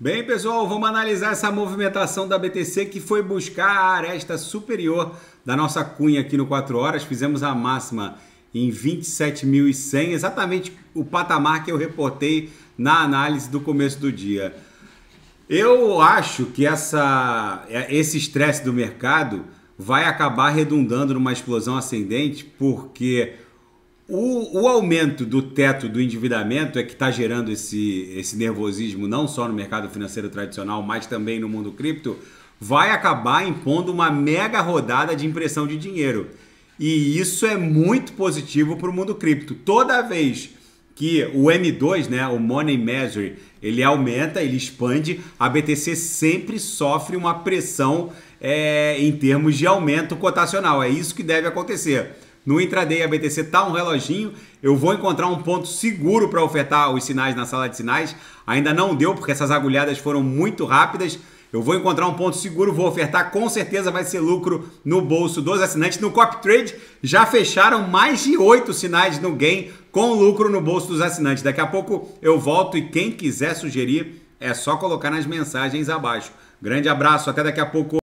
Bem, pessoal, vamos analisar essa movimentação da BTC que foi buscar a aresta superior da nossa cunha aqui no 4 horas. Fizemos a máxima em 27.100, exatamente o patamar que eu reportei na análise do começo do dia. Eu acho que essa, esse estresse do mercado vai acabar redundando numa explosão ascendente, porque o, o aumento do teto do endividamento é que está gerando esse, esse nervosismo não só no mercado financeiro tradicional, mas também no mundo cripto, vai acabar impondo uma mega rodada de impressão de dinheiro. E isso é muito positivo para o mundo cripto. Toda vez que o M2, né, o Money Measure, ele aumenta, ele expande, a BTC sempre sofre uma pressão é, em termos de aumento cotacional. É isso que deve acontecer. No intraday a BTC tá um reloginho, eu vou encontrar um ponto seguro para ofertar os sinais na sala de sinais. Ainda não deu porque essas agulhadas foram muito rápidas. Eu vou encontrar um ponto seguro, vou ofertar, com certeza vai ser lucro no bolso dos assinantes. No Copy Trade já fecharam mais de oito sinais no gain com lucro no bolso dos assinantes. Daqui a pouco eu volto e quem quiser sugerir é só colocar nas mensagens abaixo. Grande abraço, até daqui a pouco.